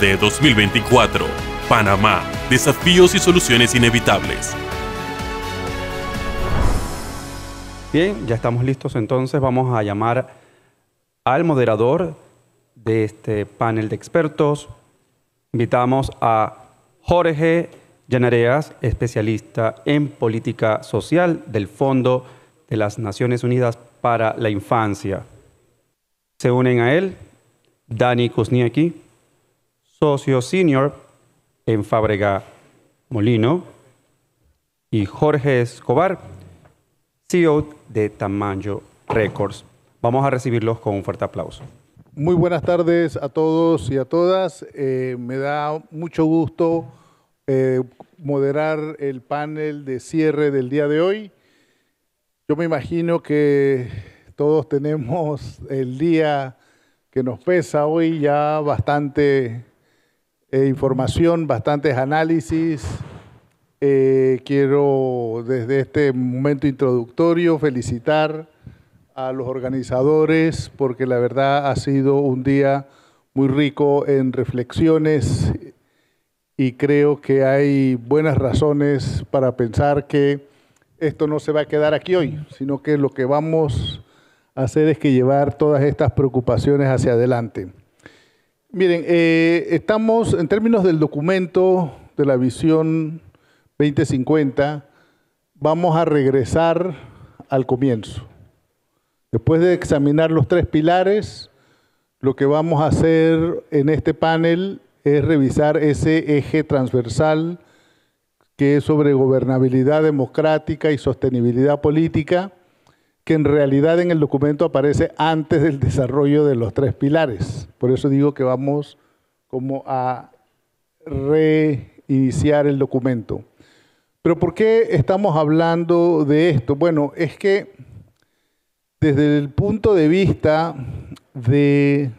de 2024. Panamá, desafíos y soluciones inevitables. Bien, ya estamos listos entonces. Vamos a llamar al moderador de este panel de expertos. Invitamos a Jorge Llanareas, especialista en política social del Fondo de las Naciones Unidas para la Infancia. Se unen a él Dani Kuzniecki socio senior en Fábrega Molino, y Jorge Escobar, CEO de Tamayo Records. Vamos a recibirlos con un fuerte aplauso. Muy buenas tardes a todos y a todas. Eh, me da mucho gusto eh, moderar el panel de cierre del día de hoy. Yo me imagino que todos tenemos el día que nos pesa hoy ya bastante eh, información, bastantes análisis. Eh, quiero desde este momento introductorio felicitar a los organizadores porque la verdad ha sido un día muy rico en reflexiones y creo que hay buenas razones para pensar que esto no se va a quedar aquí hoy, sino que lo que vamos a hacer es que llevar todas estas preocupaciones hacia adelante. Miren, eh, estamos en términos del documento de la visión 2050, vamos a regresar al comienzo. Después de examinar los tres pilares, lo que vamos a hacer en este panel es revisar ese eje transversal que es sobre gobernabilidad democrática y sostenibilidad política que en realidad en el documento aparece antes del desarrollo de los tres pilares. Por eso digo que vamos como a reiniciar el documento. Pero ¿por qué estamos hablando de esto? Bueno, es que desde el punto de vista de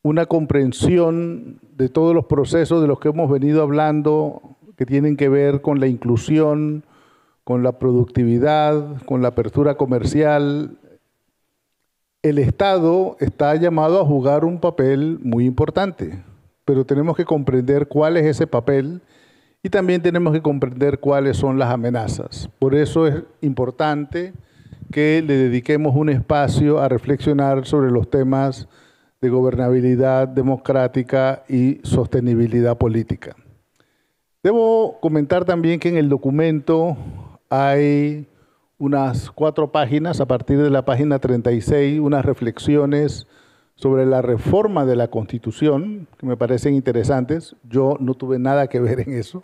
una comprensión de todos los procesos de los que hemos venido hablando, que tienen que ver con la inclusión, con la productividad, con la apertura comercial, el Estado está llamado a jugar un papel muy importante, pero tenemos que comprender cuál es ese papel y también tenemos que comprender cuáles son las amenazas. Por eso es importante que le dediquemos un espacio a reflexionar sobre los temas de gobernabilidad democrática y sostenibilidad política. Debo comentar también que en el documento hay unas cuatro páginas, a partir de la página 36, unas reflexiones sobre la reforma de la Constitución, que me parecen interesantes. Yo no tuve nada que ver en eso.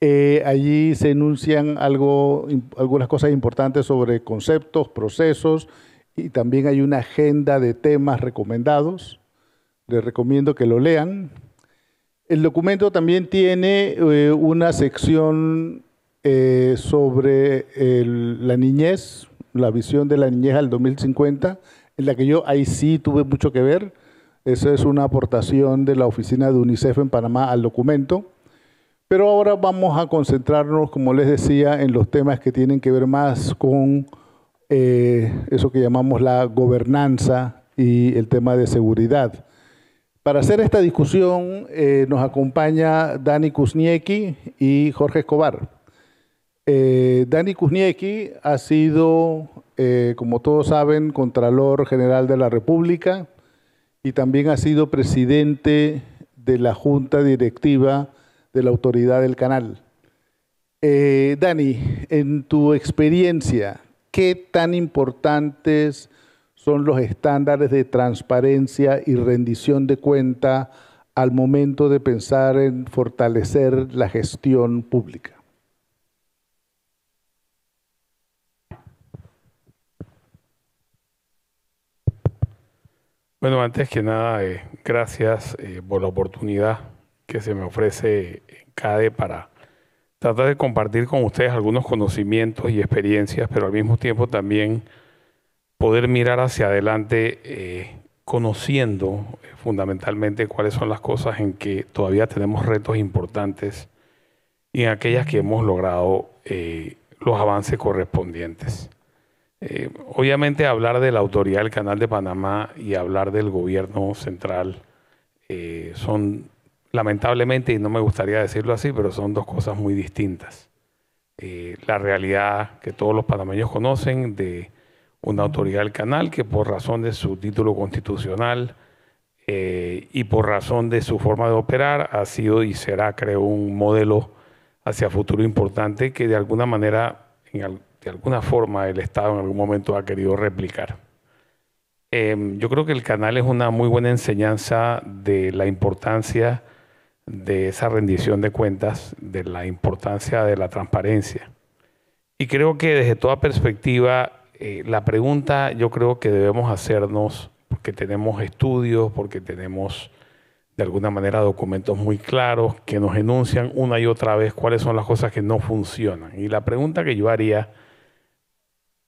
Eh, allí se enuncian algo, algunas cosas importantes sobre conceptos, procesos, y también hay una agenda de temas recomendados. Les recomiendo que lo lean. El documento también tiene eh, una sección eh, sobre la niñez, la visión de la niñez al 2050, en la que yo ahí sí tuve mucho que ver. Esa es una aportación de la oficina de UNICEF en Panamá al documento. Pero ahora vamos a concentrarnos, como les decía, en los temas que tienen que ver más con eh, eso que llamamos la gobernanza y el tema de seguridad. Para hacer esta discusión eh, nos acompaña Dani Kuzniecki y Jorge Escobar. Eh, Dani Kuzniecki ha sido, eh, como todos saben, Contralor General de la República y también ha sido presidente de la Junta Directiva de la Autoridad del Canal. Eh, Dani, en tu experiencia, ¿qué tan importantes son los estándares de transparencia y rendición de cuenta al momento de pensar en fortalecer la gestión pública? Bueno, antes que nada, eh, gracias eh, por la oportunidad que se me ofrece eh, CADE para tratar de compartir con ustedes algunos conocimientos y experiencias, pero al mismo tiempo también poder mirar hacia adelante conociendo fundamentalmente cuáles son las cosas en que todavía tenemos retos importantes y en aquellas que hemos logrado los avances correspondientes. Eh, obviamente hablar de la autoridad del Canal de Panamá y hablar del gobierno central eh, son, lamentablemente, y no me gustaría decirlo así, pero son dos cosas muy distintas. Eh, la realidad que todos los panameños conocen de una autoridad del canal que por razón de su título constitucional y por razón de su forma de operar ha sido y será, creo, un modelo hacia futuro importante que de alguna manera en, de alguna forma el Estado en algún momento ha querido replicar. Em, yo creo que el canal es una muy buena enseñanza de la importancia de esa rendición de cuentas, de la importancia de la transparencia. Y creo que desde toda perspectiva, eh, la pregunta yo creo que debemos hacernos, porque tenemos estudios, porque tenemos de alguna manera documentos muy claros que nos enuncian una y otra vez cuáles son las cosas que no funcionan. Y la pregunta que yo haría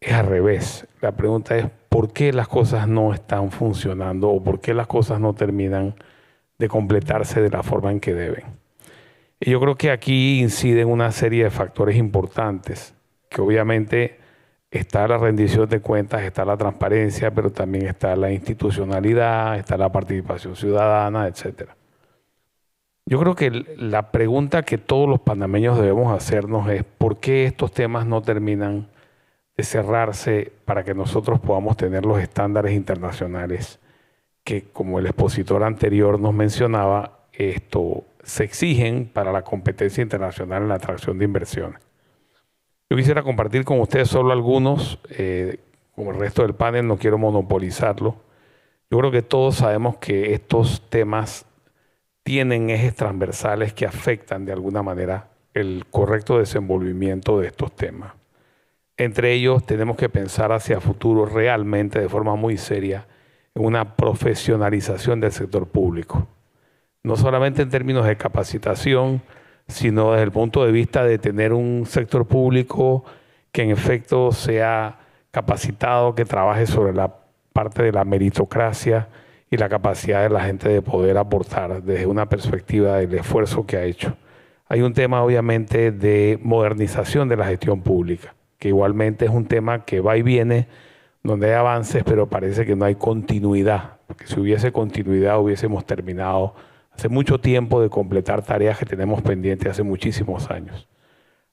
es al revés. La pregunta es por qué las cosas no están funcionando o por qué las cosas no terminan de completarse de la forma en que deben. Y yo creo que aquí inciden una serie de factores importantes, que obviamente está la rendición de cuentas, está la transparencia, pero también está la institucionalidad, está la participación ciudadana, etc. Yo creo que la pregunta que todos los panameños debemos hacernos es por qué estos temas no terminan de cerrarse para que nosotros podamos tener los estándares internacionales que, como el expositor anterior nos mencionaba, esto se exigen para la competencia internacional en la atracción de inversiones. Yo quisiera compartir con ustedes solo algunos, eh, como el resto del panel, no quiero monopolizarlo. Yo creo que todos sabemos que estos temas tienen ejes transversales que afectan de alguna manera el correcto desenvolvimiento de estos temas. Entre ellos tenemos que pensar hacia futuro realmente de forma muy seria en una profesionalización del sector público, no solamente en términos de capacitación, sino desde el punto de vista de tener un sector público que en efecto sea capacitado, que trabaje sobre la parte de la meritocracia y la capacidad de la gente de poder aportar desde una perspectiva del esfuerzo que ha hecho. Hay un tema obviamente de modernización de la gestión pública que igualmente es un tema que va y viene, donde hay avances, pero parece que no hay continuidad. Porque si hubiese continuidad hubiésemos terminado hace mucho tiempo de completar tareas que tenemos pendientes hace muchísimos años.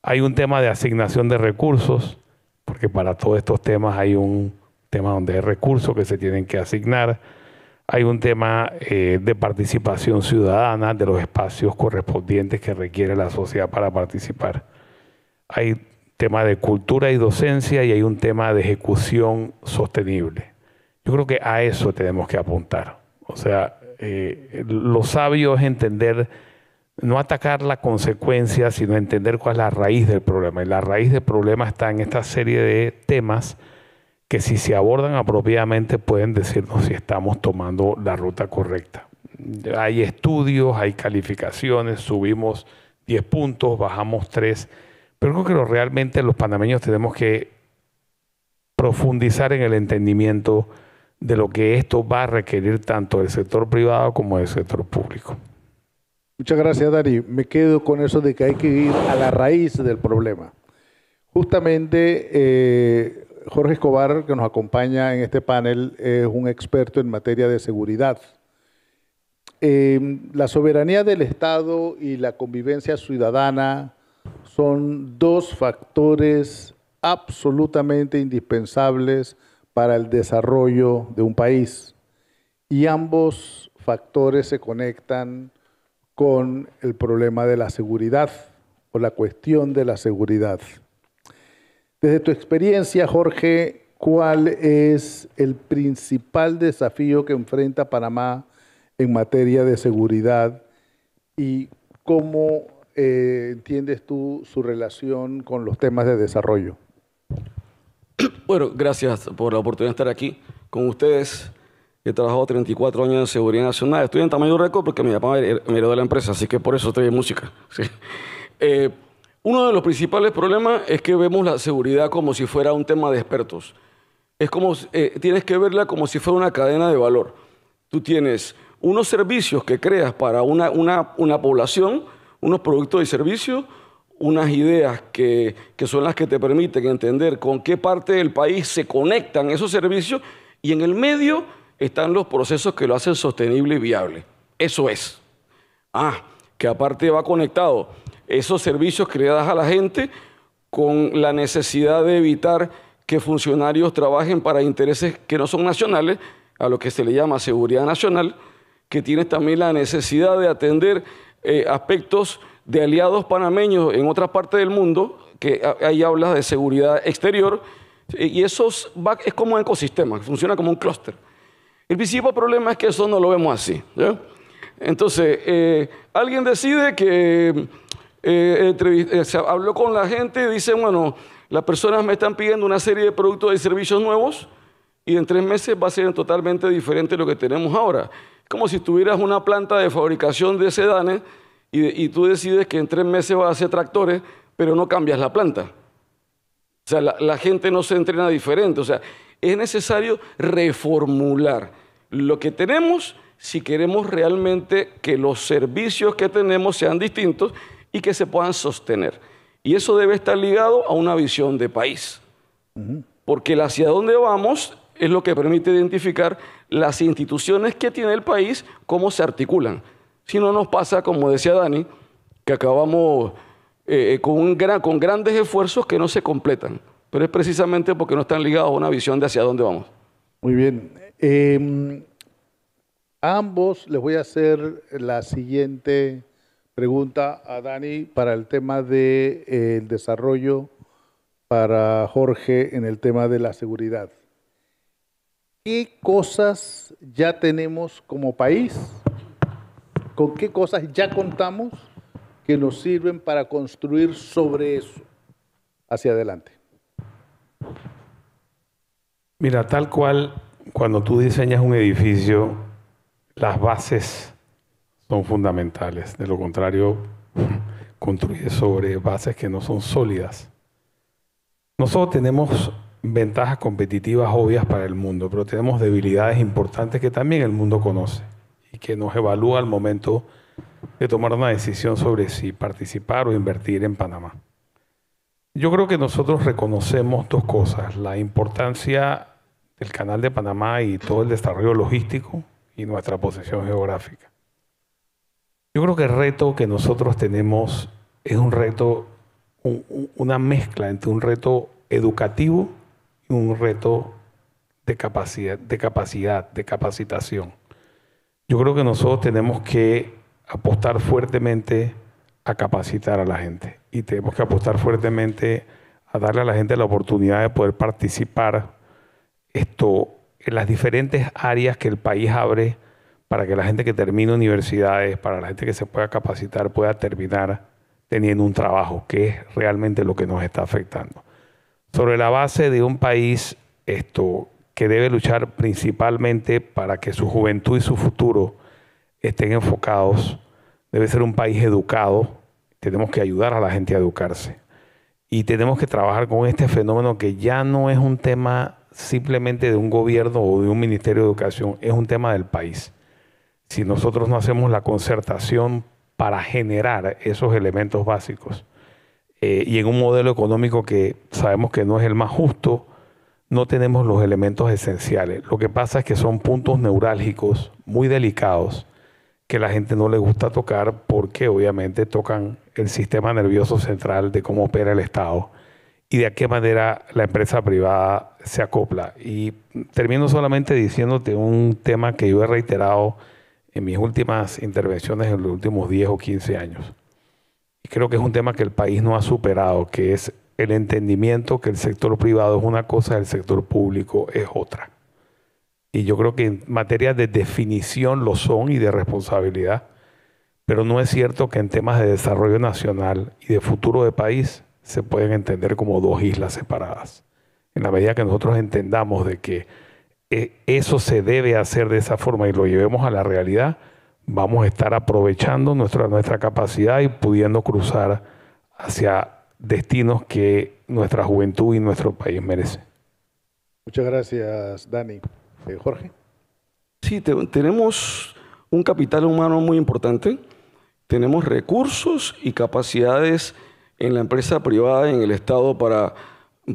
Hay un tema de asignación de recursos, porque para todos estos temas hay un tema donde hay recursos que se tienen que asignar. Hay un tema eh, de participación ciudadana de los espacios correspondientes que requiere la sociedad para participar. Hay tema de cultura y docencia y hay un tema de ejecución sostenible. Yo creo que a eso tenemos que apuntar. O sea, eh, lo sabio es entender, no atacar la consecuencia, sino entender cuál es la raíz del problema. Y la raíz del problema está en esta serie de temas que si se abordan apropiadamente pueden decirnos si estamos tomando la ruta correcta. Hay estudios, hay calificaciones, subimos 10 puntos, bajamos 3 pero creo que realmente los panameños tenemos que profundizar en el entendimiento de lo que esto va a requerir tanto del sector privado como del sector público. Muchas gracias, Dani. Me quedo con eso de que hay que ir a la raíz del problema. Justamente eh, Jorge Escobar, que nos acompaña en este panel, es un experto en materia de seguridad. Eh, la soberanía del Estado y la convivencia ciudadana son dos factores absolutamente indispensables para el desarrollo de un país. Y ambos factores se conectan con el problema de la seguridad o la cuestión de la seguridad. Desde tu experiencia, Jorge, ¿cuál es el principal desafío que enfrenta Panamá en materia de seguridad y cómo eh, entiendes tú su relación con los temas de desarrollo? Bueno, gracias por la oportunidad de estar aquí con ustedes. He trabajado 34 años en Seguridad Nacional. Estoy en tamaño récord porque mi papá me de la empresa, así que por eso estoy en música. Eh, uno de los principales problemas es que vemos la seguridad como si fuera un tema de expertos. Es como, eh, tienes que verla como si fuera una cadena de valor. Tú tienes unos servicios que creas para una, una, una población, unos productos y servicios, unas ideas que, son las que te permiten entender con qué parte del país se conectan esos servicios y en el medio están los procesos que lo hacen sostenible y viable. Eso es. Ah, que aparte va conectado esos servicios creados a la gente con la necesidad de evitar que funcionarios trabajen para intereses que no son nacionales, a lo que se le llama seguridad nacional, que tienes también la necesidad de atender eh, aspectos de aliados panameños en otras partes del mundo, que ahí habla de seguridad exterior, eh, y eso es como un ecosistema, funciona como un clúster. El principal problema es que eso no lo vemos así. Entonces, eh, alguien decide que se habló con la gente y dice, bueno, las personas me están pidiendo una serie de productos y servicios nuevos y en tres meses va a ser totalmente diferente lo que tenemos ahora como si tuvieras una planta de fabricación de sedanes y, tú decides que en tres meses vas a hacer tractores, pero no cambias la planta. O sea, la, gente no se entrena diferente. O sea, es necesario reformular lo que tenemos si queremos realmente que los servicios que tenemos sean distintos y que se puedan sostener. Y eso debe estar ligado a una visión de país, porque el hacia dónde vamos es lo que permite identificar las instituciones que tiene el país, cómo se articulan. Si no nos pasa, como decía Dani, que acabamos eh, eh, con, gran, con grandes esfuerzos que no se completan, pero es precisamente porque no están ligados a una visión de hacia dónde vamos. Muy bien. a em, ambos les voy a hacer la siguiente pregunta a Dani para el tema del de, eh, el desarrollo, para Jorge en el tema de la seguridad. ¿Qué cosas ya tenemos como país? ¿Con qué cosas ya contamos que nos sirven para construir sobre eso hacia adelante? Mira, tal cual, cuando tú diseñas un edificio, las bases son fundamentales. De lo contrario, construyes sobre bases que no son sólidas. Nosotros tenemos ventajas competitivas obvias para el mundo, pero tenemos debilidades importantes que también el mundo conoce y que nos evalúa al momento de tomar una decisión sobre si participar o invertir en Panamá. Yo creo que nosotros reconocemos dos cosas, la importancia del canal de Panamá y todo el desarrollo logístico y nuestra posición geográfica. Yo creo que el reto que nosotros tenemos es un reto, una mezcla entre un reto educativo un reto de capacidad, de capacidad, de capacitación. Yo creo que nosotros tenemos que apostar fuertemente a capacitar a la gente y tenemos que apostar fuertemente a darle a la gente la oportunidad de poder participar esto, en las diferentes áreas que el país abre para que la gente que termine universidades, para la gente que se pueda capacitar, pueda terminar teniendo un trabajo, que es realmente lo que nos está afectando sobre la base de un país esto, que debe luchar principalmente para que su juventud y su futuro estén enfocados. Debe ser un país educado. Tenemos que ayudar a la gente a educarse. Y tenemos que trabajar con este fenómeno que ya no es un tema simplemente de un gobierno o de un ministerio de educación, es un tema del país. Si nosotros no hacemos la concertación para generar esos elementos básicos, eh, y en un modelo económico que sabemos que no es el más justo, no tenemos los elementos esenciales. Lo que pasa es que son puntos neurálgicos muy delicados que la gente no le gusta tocar porque obviamente tocan el sistema nervioso central de cómo opera el Estado y de qué manera la empresa privada se acopla. Y termino solamente diciéndote un tema que yo he reiterado en mis últimas intervenciones en los últimos 10 o 15 años creo que es un tema que el país no ha superado, que es el entendimiento que el sector privado es una cosa, y el sector público es otra. Y yo creo que en materia de definición lo son y de responsabilidad, pero no es cierto que en temas de desarrollo nacional y de futuro de país se pueden entender como dos islas separadas. En la medida que nosotros entendamos de que eh, eso se debe hacer de esa forma y lo llevemos a la realidad, vamos a estar aprovechando nuestra, nuestra capacidad y pudiendo cruzar hacia destinos que nuestra juventud y nuestro país merece. Muchas gracias, Dani. Eh, Jorge. Sí, tenemos un capital humano muy importante, tenemos recursos y capacidades en la empresa privada, en el Estado, para,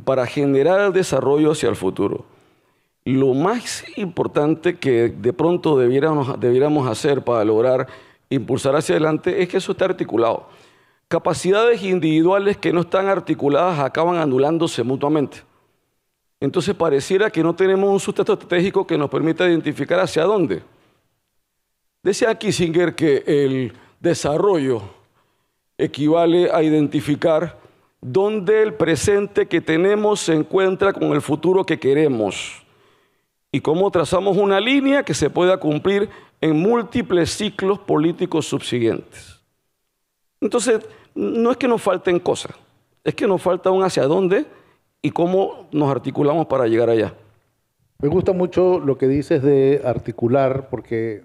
para generar el desarrollo hacia el futuro lo más importante que de pronto debiéramos, debiéramos hacer para lograr impulsar hacia adelante es que eso esté articulado. Capacidades individuales que no están articuladas acaban anulándose mutuamente. Entonces pareciera que no tenemos un sustento estratégico que nos permita identificar hacia dónde. Decía Kissinger que el desarrollo equivale a identificar dónde el presente que tenemos se encuentra con el futuro que queremos y cómo trazamos una línea que se pueda cumplir en múltiples ciclos políticos subsiguientes. Entonces, no es que nos falten cosas, es que nos falta un hacia dónde y cómo nos articulamos para llegar allá. Me gusta mucho lo que dices de articular, porque,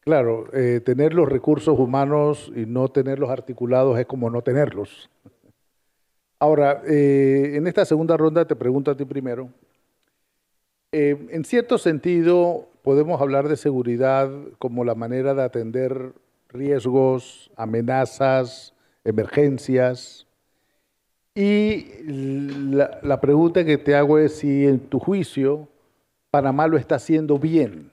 claro, eh, tener los recursos humanos y no tenerlos articulados es como no tenerlos. Ahora, eh, en esta segunda ronda te pregunto a ti primero, eh, en cierto sentido, podemos hablar de seguridad como la manera de atender riesgos, amenazas, emergencias. Y la, pregunta que te hago es si en tu juicio Panamá lo está haciendo bien.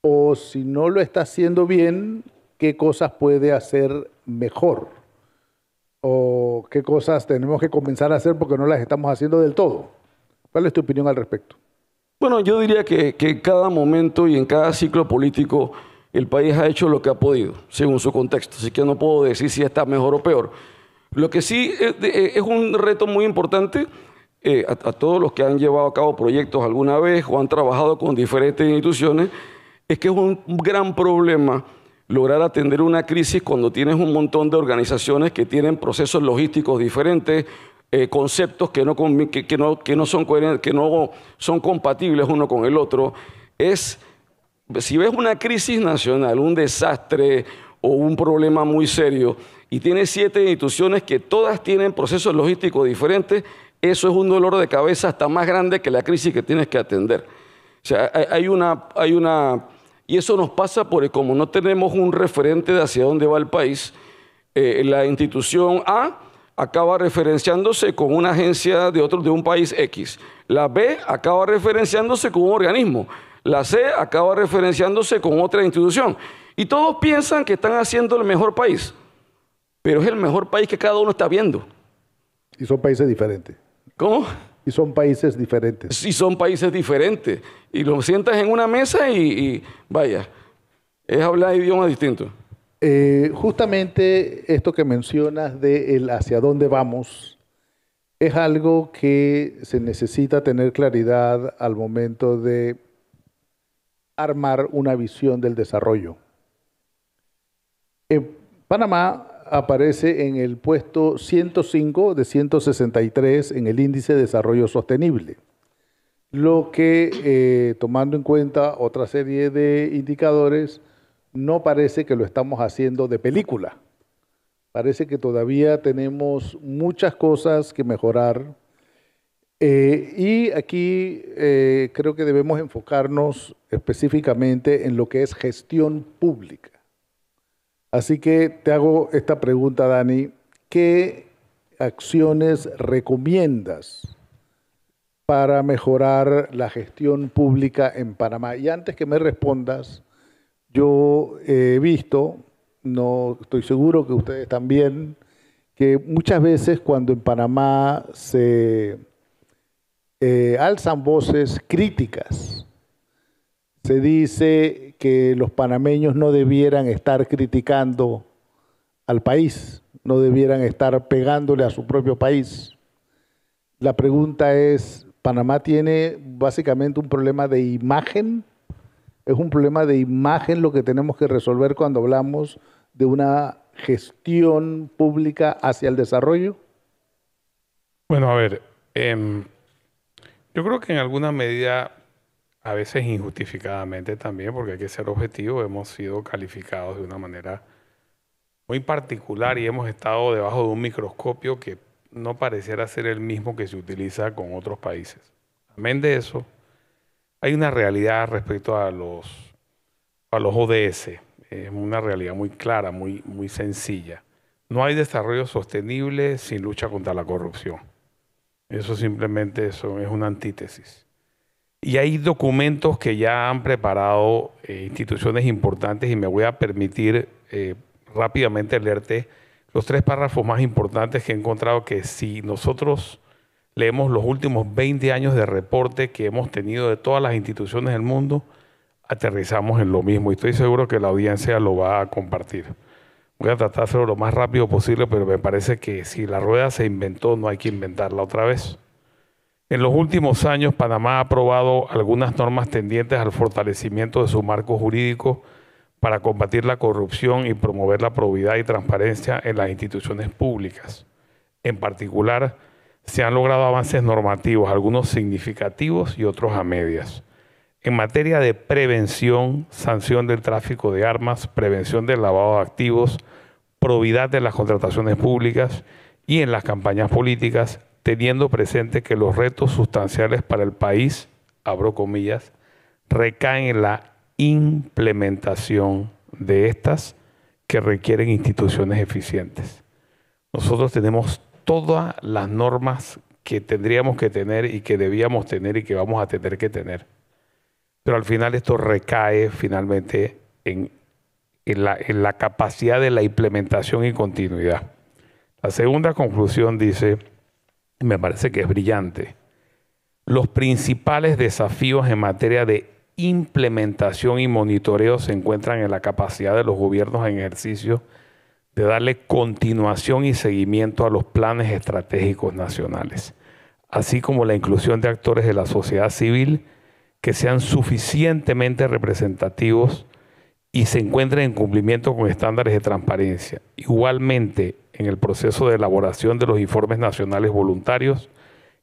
O si no lo está haciendo bien, ¿qué cosas puede hacer mejor? ¿O qué cosas tenemos que comenzar a hacer porque no las estamos haciendo del todo? ¿Cuál es tu opinión al respecto? Bueno, yo diría que, en cada momento y en cada ciclo político el país ha hecho lo que ha podido, según su contexto. Así que no puedo decir si está mejor o peor. Lo que sí eh, eh, es un reto muy importante eh, a, a, todos los que han llevado a cabo proyectos alguna vez o han trabajado con diferentes instituciones, es que es un gran problema lograr atender una crisis cuando tienes un montón de organizaciones que tienen procesos logísticos diferentes, eh, conceptos que no, no, que no, son que no son compatibles uno con el otro, es, si ves una crisis nacional, un desastre o un problema muy serio, y tienes siete instituciones que todas tienen procesos logísticos diferentes, eso es un dolor de cabeza hasta más grande que la crisis que tienes que atender. O sea, hay una, hay una, y eso nos pasa porque como no tenemos un referente de hacia dónde va el país, eh, la institución A acaba referenciándose con una agencia de otro de un país X. La B acaba referenciándose con un organismo. La C acaba referenciándose con otra institución. Y todos piensan que están haciendo el mejor país, pero es el mejor país que cada uno está viendo. Y son países diferentes. ¿Cómo? Y son países diferentes. Y son países diferentes. Y los sientas en una mesa y, y vaya, es hablar idiomas distintos. Eh, justamente esto que mencionas de el hacia dónde vamos es algo que se necesita tener claridad al momento de armar una visión del desarrollo. Panamá aparece en el puesto 105 de 163 en el índice de desarrollo sostenible, lo que, eh, tomando en cuenta otra serie de indicadores, no parece que lo estamos haciendo de película. Parece que todavía tenemos muchas cosas que mejorar. Eh, y aquí eh, creo que debemos enfocarnos específicamente en lo que es gestión pública. Así que te hago esta pregunta, Dani. ¿Qué acciones recomiendas para mejorar la gestión pública en Panamá? Y antes que me respondas, yo he visto, no estoy seguro que ustedes también, que muchas veces cuando en Panamá se eh, alzan voces críticas, se dice que los panameños no debieran estar criticando al país, no debieran estar pegándole a su propio país. La pregunta es, ¿Panamá tiene básicamente un problema de imagen? Es un problema de imagen lo que tenemos que resolver cuando hablamos de una gestión pública hacia el desarrollo. Bueno, a ver, em, yo creo que en alguna medida, a veces injustificadamente también, porque hay que ser objetivo, hemos sido calificados de una manera muy particular y hemos estado debajo de un microscopio que no pareciera ser el mismo que se utiliza con otros países. Amén de eso, hay una realidad respecto a los, a los ODS. Es una realidad muy clara, muy, muy sencilla. No hay desarrollo sostenible sin lucha contra la corrupción. Eso simplemente eso es una antítesis. Y hay documentos que ya han preparado eh, instituciones importantes y me voy a permitir eh, rápidamente leerte los tres párrafos más importantes que he encontrado que si nosotros leemos los últimos 20 años de reporte que hemos tenido de todas las instituciones del mundo, aterrizamos en lo mismo y estoy seguro que la audiencia lo va a compartir. Voy a tratar hacerlo lo más rápido posible, pero me parece que si la rueda se inventó, no hay que inventarla otra vez. En los últimos años, Panamá ha aprobado algunas normas tendientes al fortalecimiento de su marco jurídico para combatir la corrupción y promover la probidad y transparencia en las instituciones públicas. En particular, se han logrado avances normativos, algunos significativos y otros a medias. En materia de prevención, sanción del tráfico de armas, prevención del lavado de activos, probidad de las contrataciones públicas y en las campañas políticas, teniendo presente que los retos sustanciales para el país, abro comillas, recaen en la implementación de estas que requieren instituciones eficientes. Nosotros tenemos todas las normas que tendríamos que tener y que debíamos tener y que vamos a tener que tener. Pero al final esto recae finalmente en, la, la capacidad de la implementación y continuidad. La segunda conclusión dice, me parece que es brillante, los principales desafíos en materia de implementación y monitoreo se encuentran en la capacidad de los gobiernos en ejercicio de darle continuación y seguimiento a los planes estratégicos nacionales, así como la inclusión de actores de la sociedad civil que sean suficientemente representativos y se encuentren en cumplimiento con estándares de transparencia. Igualmente, en el proceso de elaboración de los informes nacionales voluntarios,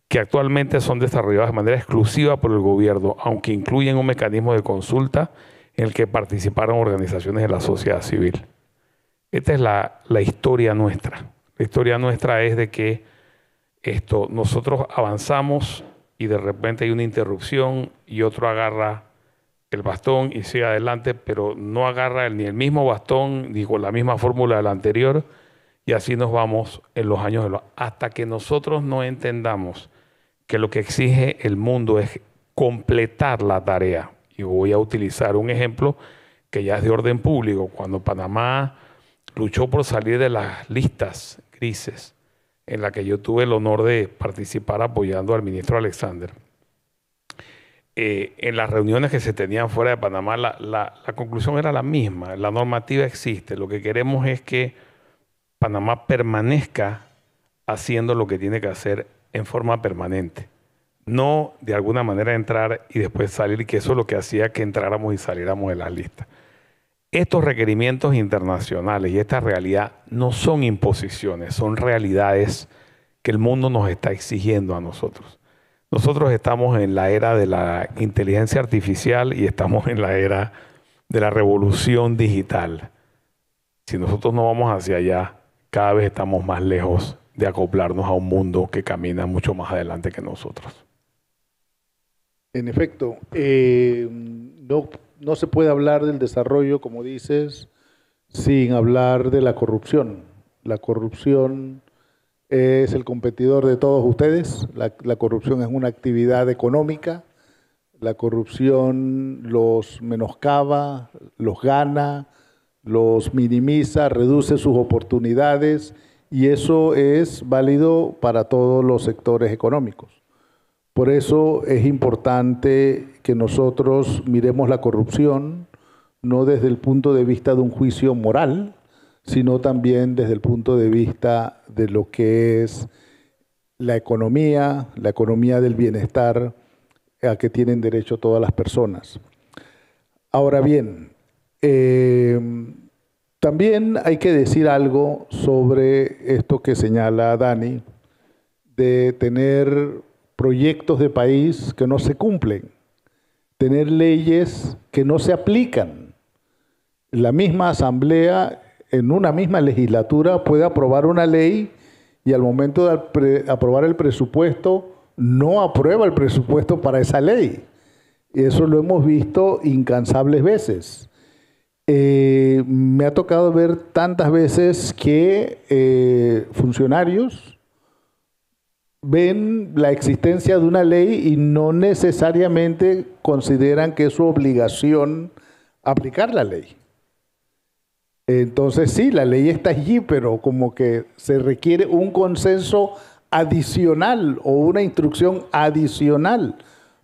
que actualmente son desarrollados de manera exclusiva por el gobierno, aunque incluyen un mecanismo de consulta en el que participaron organizaciones de la sociedad civil. Esta es la, historia nuestra. La historia nuestra es de que esto, nosotros avanzamos y de repente hay una interrupción y otro agarra el bastón y sigue adelante, pero no agarra ni el mismo bastón ni con la misma fórmula la anterior. Y así nos vamos en los años de los... Hasta que nosotros no entendamos que lo que exige el mundo es completar la tarea. Y voy a utilizar un ejemplo que ya es de orden público. Cuando Panamá luchó por salir de las listas grises en la que yo tuve el honor de participar apoyando al ministro Alexander. Eh, en las reuniones que se tenían fuera de Panamá, la, conclusión era la misma, la normativa existe, lo que queremos es que Panamá permanezca haciendo lo que tiene que hacer en forma permanente, no de alguna manera entrar y después salir, que eso es lo que hacía que entráramos y saliéramos de las listas. Estos requerimientos internacionales y esta realidad no son imposiciones, son realidades que el mundo nos está exigiendo a nosotros. Nosotros estamos en la era de la inteligencia artificial y estamos en la era de la revolución digital. Si nosotros no vamos hacia allá, cada vez estamos más lejos de acoplarnos a un mundo que camina mucho más adelante que nosotros. En efecto, doctor, eh, no se puede hablar del desarrollo, como dices, sin hablar de la corrupción. La corrupción es el competidor de todos ustedes, la, corrupción es una actividad económica, la corrupción los menoscaba, los gana, los minimiza, reduce sus oportunidades y eso es válido para todos los sectores económicos. Por eso es importante que nosotros miremos la corrupción no desde el punto de vista de un juicio moral, sino también desde el punto de vista de lo que es la economía, la economía del bienestar a que tienen derecho todas las personas. Ahora bien, eh, también hay que decir algo sobre esto que señala Dani, de tener proyectos de país que no se cumplen, tener leyes que no se aplican. La misma asamblea en una misma legislatura puede aprobar una ley y al momento de aprobar el presupuesto no aprueba el presupuesto para esa ley. Y Eso lo hemos visto incansables veces. Eh, me ha tocado ver tantas veces que eh, funcionarios ven la existencia de una ley y no necesariamente consideran que es su obligación aplicar la ley. Entonces sí, la ley está allí, pero como que se requiere un consenso adicional o una instrucción adicional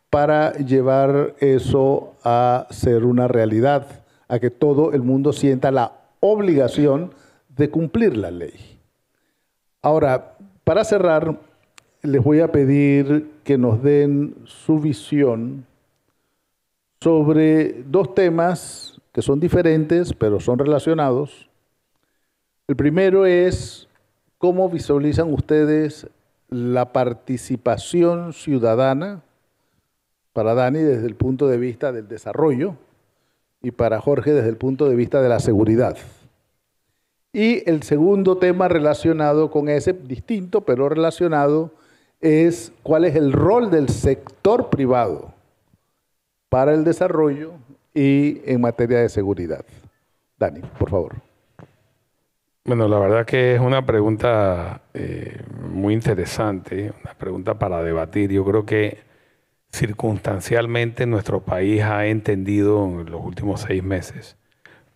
para llevar eso a ser una realidad, a que todo el mundo sienta la obligación de cumplir la ley. Ahora, para cerrar, les voy a pedir que nos den su visión sobre dos temas que son diferentes, pero son relacionados. El primero es cómo visualizan ustedes la participación ciudadana para Dani desde el punto de vista del desarrollo y para Jorge desde el punto de vista de la seguridad. Y el segundo tema relacionado con ese, distinto pero relacionado, es cuál es el rol del sector privado para el desarrollo y en materia de seguridad. Dani, por favor. Bueno, la verdad que es una pregunta eh, muy interesante, una pregunta para debatir. Yo creo que circunstancialmente nuestro país ha entendido en los últimos seis meses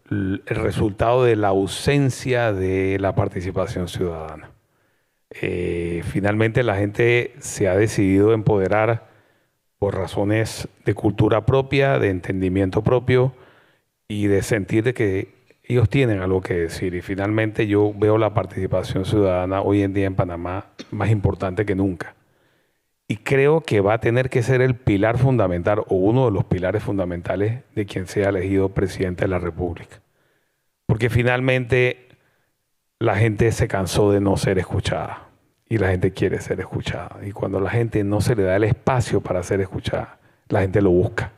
el resultado de la ausencia de la participación ciudadana. Eh, finalmente la gente se ha decidido empoderar por razones de cultura propia, de entendimiento propio y de sentir de que ellos tienen algo que decir. Y finalmente yo veo la participación ciudadana hoy en día en Panamá más importante que nunca. Y creo que va a tener que ser el pilar fundamental o uno de los pilares fundamentales de quien sea elegido presidente de la República. Porque finalmente la gente se cansó de no ser escuchada y la gente quiere ser escuchada. Y cuando la gente no se le da el espacio para ser escuchada, la gente lo busca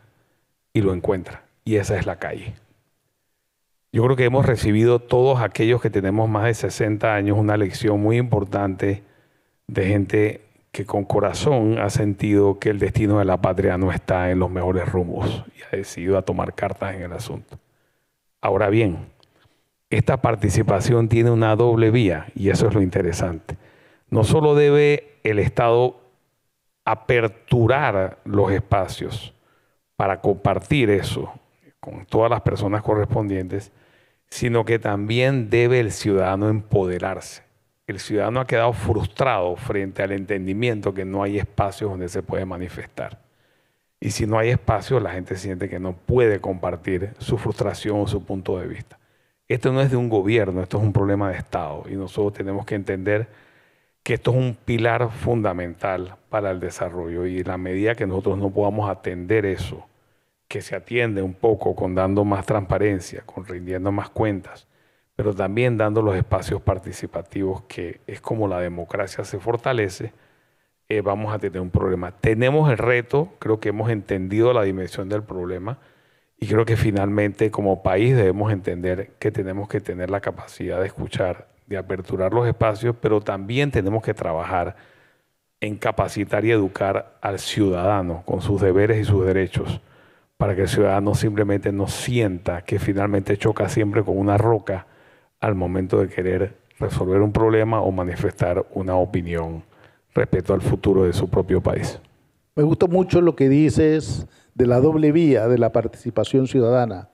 y lo encuentra. Y esa es la calle. Yo creo que hemos recibido todos aquellos que tenemos más de 60 años una lección muy importante de gente que con corazón ha sentido que el destino de la patria no está en los mejores rumbos y ha decidido a tomar cartas en el asunto. Ahora bien, esta participación tiene una doble vía y eso es lo interesante. No solo debe el Estado aperturar los espacios para compartir eso con todas las personas correspondientes, sino que también debe el ciudadano empoderarse. El ciudadano ha quedado frustrado frente al entendimiento que no hay espacios donde se puede manifestar. Y si no hay espacios, la gente siente que no puede compartir su frustración o su punto de vista. Esto no es de un gobierno, esto es un problema de Estado y nosotros tenemos que entender que esto es un pilar fundamental para el desarrollo y la medida que nosotros no podamos atender eso, que se atiende un poco con dando más transparencia, con rindiendo más cuentas, pero también dando los espacios participativos que es como la democracia se fortalece, eh, vamos a tener un problema. Tenemos el reto, creo que hemos entendido la dimensión del problema y creo que finalmente como país debemos entender que tenemos que tener la capacidad de escuchar, de aperturar los espacios, pero también tenemos que trabajar en capacitar y educar al ciudadano con sus deberes y sus derechos, para que el ciudadano simplemente no sienta que finalmente choca siempre con una roca al momento de querer resolver un problema o manifestar una opinión respecto al futuro de su propio país. Me gustó mucho lo que dices de la doble vía de la participación ciudadana.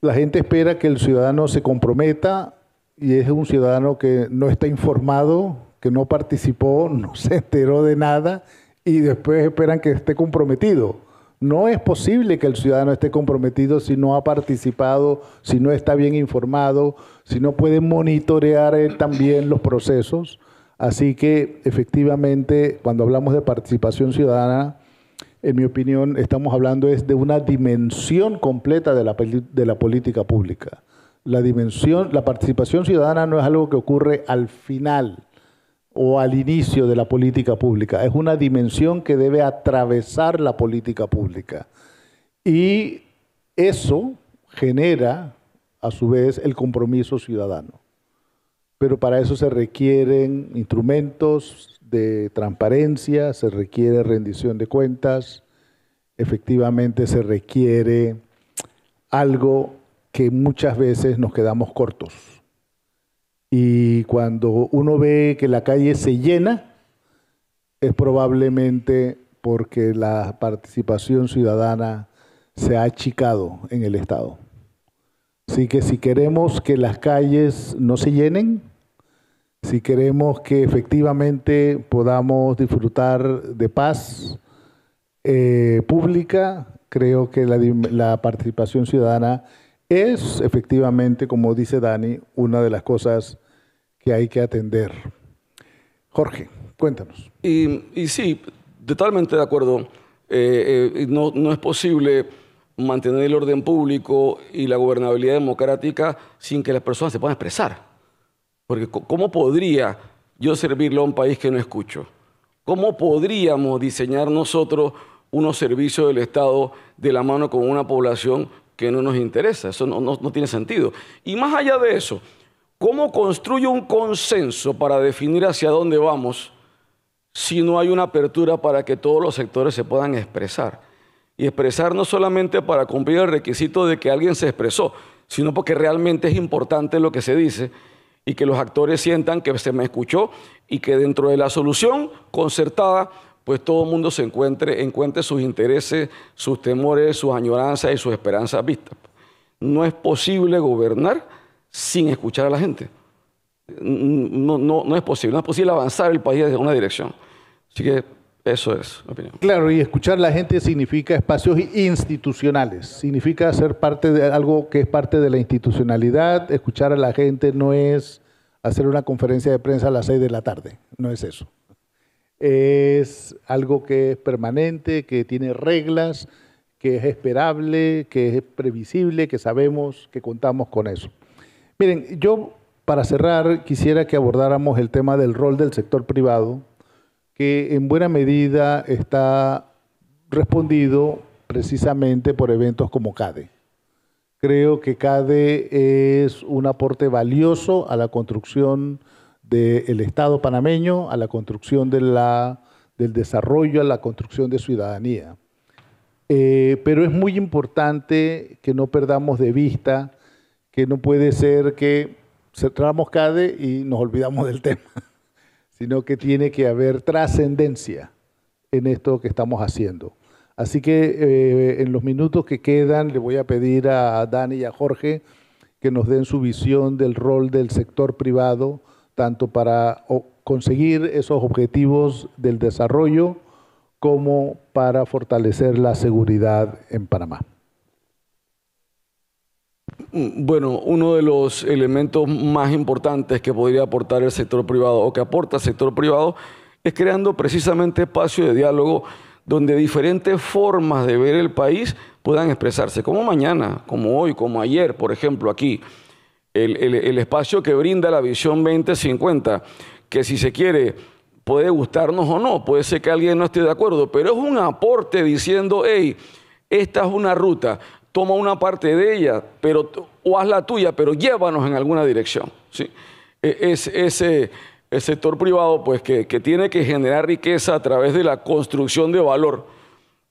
La gente espera que el ciudadano se comprometa y es un ciudadano que no está informado, que no participó, no se enteró de nada y después esperan que esté comprometido. No es posible que el ciudadano esté comprometido si no ha participado, si no está bien informado, si no puede monitorear eh, también los procesos. Así que efectivamente, cuando hablamos de participación ciudadana, en mi opinión, estamos hablando es de una dimensión completa de la, de la política pública. La dimensión, la participación ciudadana no es algo que ocurre al final o al inicio de la política pública, es una dimensión que debe atravesar la política pública. Y eso genera, a su vez, el compromiso ciudadano pero para eso se requieren instrumentos de transparencia, se requiere rendición de cuentas, efectivamente se requiere algo que muchas veces nos quedamos cortos. Y cuando uno ve que la calle se llena, es probablemente porque la participación ciudadana se ha achicado en el Estado. Así que si queremos que las calles no se llenen, si queremos que efectivamente podamos disfrutar de paz eh, pública, creo que la, participación ciudadana es efectivamente, como dice Dani, una de las cosas que hay que atender. Jorge, cuéntanos. Y, y sí, totalmente de acuerdo. Eh, eh, no es posible mantener el orden público y la gobernabilidad democrática sin que las personas se puedan expresar. Porque ¿cómo podría yo servirle a un país que no escucho? ¿Cómo podríamos diseñar nosotros unos servicios del Estado de la mano con una población que no nos interesa? Eso no, no, tiene sentido. Y más allá de eso, ¿cómo construyo un consenso para definir hacia dónde vamos si no hay una apertura para que todos los sectores se puedan expresar? y expresar no solamente para cumplir el requisito de que alguien se expresó, sino porque realmente es importante lo que se dice y que los actores sientan que se me escuchó y que dentro de la solución concertada, pues todo el mundo se encuentre, encuentre sus intereses, sus temores, sus añoranzas y sus esperanzas vistas. No es posible gobernar sin escuchar a la gente. No, no, no es posible, no es posible avanzar el país en una dirección. Así que eso es, opinión. Claro, y escuchar a la gente significa espacios institucionales, significa ser parte de algo que es parte de la institucionalidad. Escuchar a la gente no es hacer una conferencia de prensa a las seis de la tarde, no es eso. Es algo que es permanente, que tiene reglas, que es esperable, que es previsible, que sabemos que contamos con eso. Miren, yo para cerrar quisiera que abordáramos el tema del rol del sector privado que en buena medida está respondido precisamente por eventos como CADE. Creo que CADE es un aporte valioso a la construcción del Estado panameño, a la construcción del desarrollo, a la construcción de ciudadanía. Eh, pero es muy importante que no perdamos de vista que no puede ser que cerramos CADE y nos olvidamos del tema. sino que tiene que haber trascendencia en esto que estamos haciendo. Así que eh, en los minutos que quedan le voy a pedir a Dani y a Jorge que nos den su visión del rol del sector privado, tanto para conseguir esos objetivos del desarrollo como para fortalecer la seguridad en Panamá. Bueno, uno de los elementos más importantes que podría aportar el sector privado o que aporta el sector privado es creando precisamente espacio de diálogo donde diferentes formas de ver el país puedan expresarse, como mañana, como hoy, como ayer, por ejemplo, aquí. El, el espacio que brinda la visión 2050, que si se quiere puede gustarnos o no, puede ser que alguien no esté de acuerdo, pero es un aporte diciendo, hey, esta es una ruta toma una parte de ella, pero, o haz la tuya, pero llévanos en alguna dirección. ¿sí? E, es, ese, el sector privado, pues que, tiene que generar riqueza a través de la construcción de valor,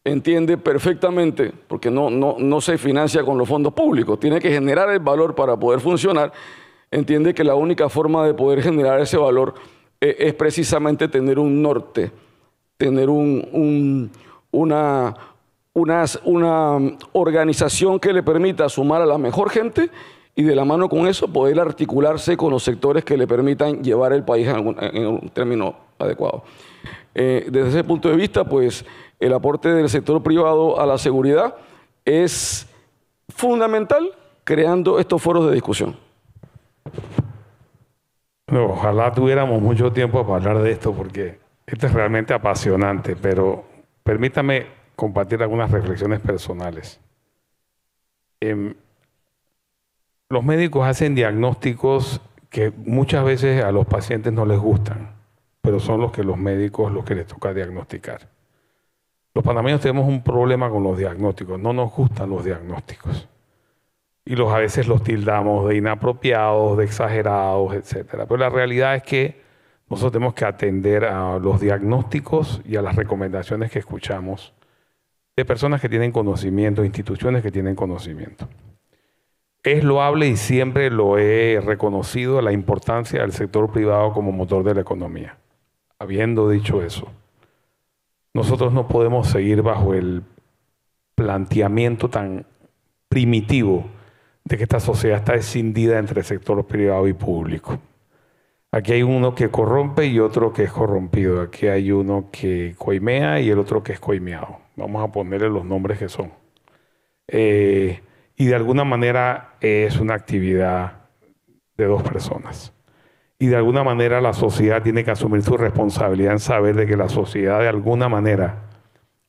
entiende perfectamente, porque no, no, no se financia con los fondos públicos, tiene que generar el valor para poder funcionar, entiende que la única forma de poder generar ese valor e, es precisamente tener un norte, tener un, un, una, una mm, organización que le permita sumar a la mejor gente y de la mano con eso poder articularse con los sectores que le permitan llevar el país en, un término adecuado. Eh, desde ese punto de vista, pues el aporte del sector privado a la seguridad es fundamental creando estos foros de discusión. ojalá tuviéramos mucho tiempo para hablar de esto porque esto es realmente apasionante, pero permítame compartir algunas reflexiones personales. Em, los médicos hacen diagnósticos que muchas veces a los pacientes no les gustan, pero son los que los médicos los que les toca diagnosticar. Los panameños tenemos un problema con los diagnósticos, no nos gustan los diagnósticos. Y los a veces los tildamos de inapropiados, de exagerados, etc. Pero la realidad es que nosotros tenemos que atender a los diagnósticos y a las recomendaciones que escuchamos de personas que tienen conocimiento, instituciones que tienen conocimiento. Es loable y siempre lo he reconocido la importancia del sector privado como motor de la economía. Habiendo dicho eso, nosotros no podemos seguir bajo el planteamiento tan primitivo de que esta sociedad está escindida entre el sector privado y público. Aquí hay uno que corrompe y otro que es corrompido. Aquí hay uno que coimea y el otro que es coimeado. Vamos a ponerle los nombres que son. Eh, y de alguna manera es una actividad de dos personas. Y de alguna manera la sociedad tiene que asumir su responsabilidad en saber de que la sociedad de alguna manera,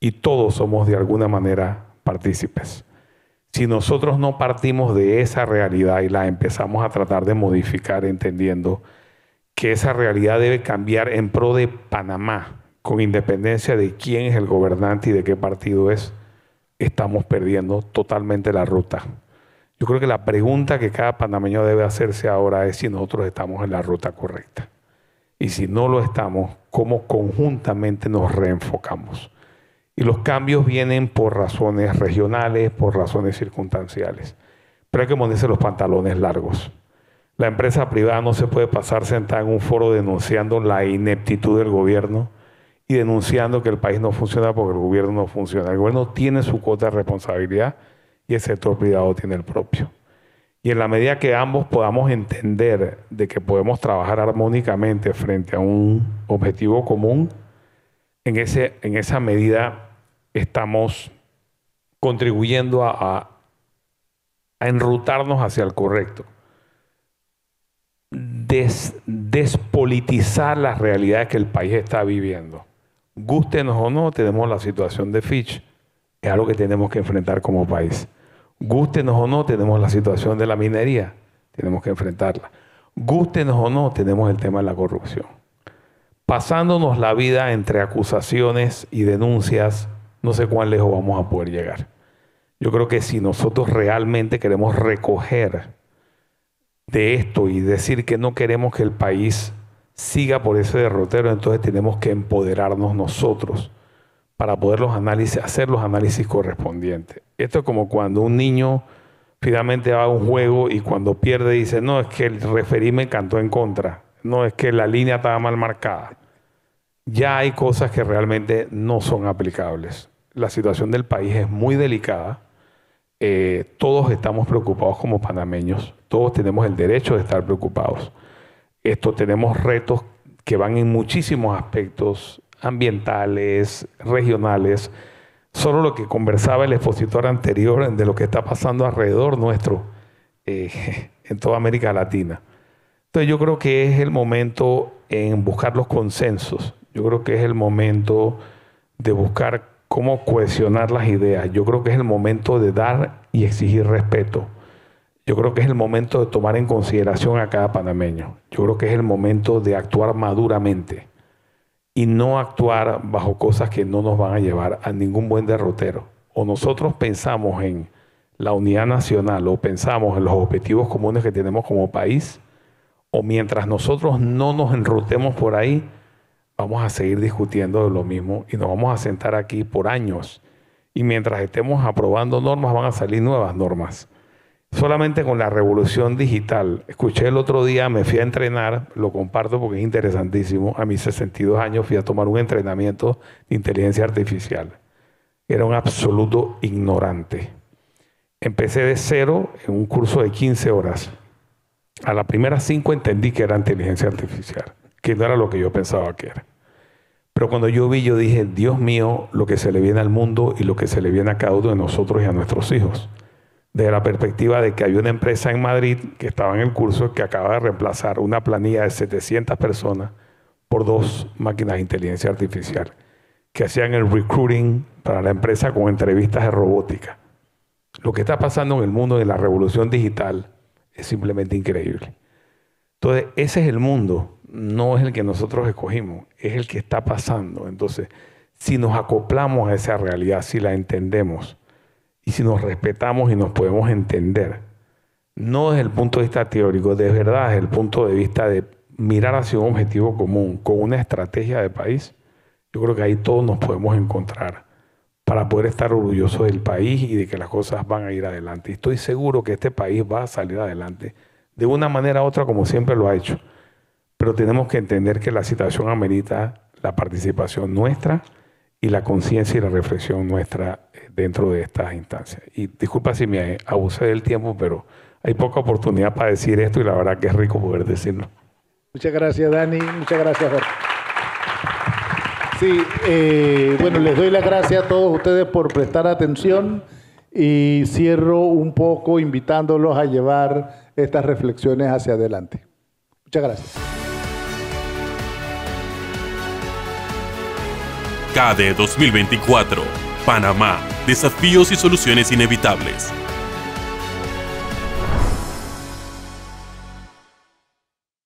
y todos somos de alguna manera partícipes. Si nosotros no partimos de esa realidad y la empezamos a tratar de modificar entendiendo, que esa realidad debe cambiar en pro de Panamá, con independencia de quién es el gobernante y de qué partido es, estamos perdiendo totalmente la ruta. Yo creo que la pregunta que cada panameño debe hacerse ahora es si nosotros estamos en la ruta correcta. Y si no lo estamos, ¿cómo conjuntamente nos reenfocamos? Y los cambios vienen por razones regionales, por razones circunstanciales. Pero hay que ponerse los pantalones largos. La empresa privada no se puede pasar sentada en un foro denunciando la ineptitud del gobierno y denunciando que el país no funciona porque el gobierno no funciona. El gobierno tiene su cuota de responsabilidad y el sector privado tiene el propio. Y en la medida que ambos podamos entender de que podemos trabajar armónicamente frente a un objetivo común, en, ese, en esa medida estamos contribuyendo a enrutarnos hacia el correcto despolitizar las realidades que el país está viviendo. Gústenos o no, tenemos la situación de Fitch, es algo que tenemos que enfrentar como país. Gústenos o no, tenemos la situación de la minería, tenemos que enfrentarla. Gústenos o no, tenemos el tema de la corrupción. Pasándonos la vida entre acusaciones y denuncias, no sé cuán lejos vamos a poder llegar. Yo creo que si nosotros realmente queremos recoger de esto y decir que no queremos que el país siga por ese derrotero, entonces tenemos que empoderarnos nosotros para poder hacer los análisis correspondientes. Esto es como cuando un niño finalmente va a un juego y cuando pierde dice, no, es que el referí me cantó en contra, no, es que la línea estaba mal marcada. Ya hay cosas que realmente no son aplicables. La situación del país es muy delicada eh, todos estamos preocupados como panameños, todos tenemos el derecho de estar preocupados. Esto tenemos retos que van en muchísimos aspectos ambientales, regionales. Solo lo que conversaba el expositor anterior de lo que está pasando alrededor nuestro eh, en toda América Latina. Entonces yo creo que es el momento en buscar los consensos. Yo creo que es el momento de buscar cómo cohesionar las ideas. Yo creo que es el momento de dar y exigir respeto. Yo creo que es el momento de tomar en consideración a cada panameño. Yo creo que es el momento de actuar maduramente y no actuar bajo cosas que no nos van a llevar a ningún buen derrotero. O nosotros pensamos en la unidad nacional o pensamos en los objetivos comunes que tenemos como país, o mientras nosotros no nos enrutemos por ahí, vamos a seguir discutiendo de lo mismo y nos vamos a sentar aquí por años. Y mientras estemos aprobando normas, van a salir nuevas normas. Solamente con la revolución digital. Escuché el otro día, me fui a entrenar, lo comparto porque es interesantísimo. A mis 62 años fui a tomar un entrenamiento de inteligencia artificial. Era un absoluto ignorante. Empecé de cero en un curso de 15 horas. A las primeras cinco entendí que era inteligencia artificial que no era lo que yo pensaba que era. Pero cuando yo vi, yo dije, Dios mío, lo que se le viene al mundo y lo que se le viene a cada uno de nosotros y a nuestros hijos. Desde la perspectiva de que hay una empresa en Madrid que estaba en el curso que acaba de reemplazar una planilla de 700 personas por dos máquinas de inteligencia artificial que hacían el recruiting para la empresa con entrevistas de robótica. Lo que está pasando en el mundo de la revolución digital es simplemente increíble. Entonces, ese es el mundo no es el que nosotros escogimos, es el que está pasando. Entonces, si nos acoplamos a esa realidad, si la entendemos y si nos respetamos y nos podemos entender, no desde el punto de vista teórico, de verdad, desde el punto de vista de mirar hacia un objetivo común, con una estrategia de país, yo creo que ahí todos nos podemos encontrar para poder estar orgullosos del país y de que las cosas van a ir adelante. estoy seguro que este país va a salir adelante de una manera u otra como siempre lo ha hecho. Pero tenemos que entender que la situación amerita la participación nuestra y la conciencia y la reflexión nuestra eh, dentro de estas instancias. Y disculpa si me abusé del tiempo, pero hay poca oportunidad para decir esto y la verdad que es rico poder decirlo. Muchas gracias, Dani. Muchas gracias, Jorge. Sí, eh, bueno, les doy las gracias a todos ustedes por prestar atención y cierro un poco invitándolos a llevar estas reflexiones hacia adelante. Muchas gracias. CADE 2024. Panamá, desafíos y soluciones inevitables.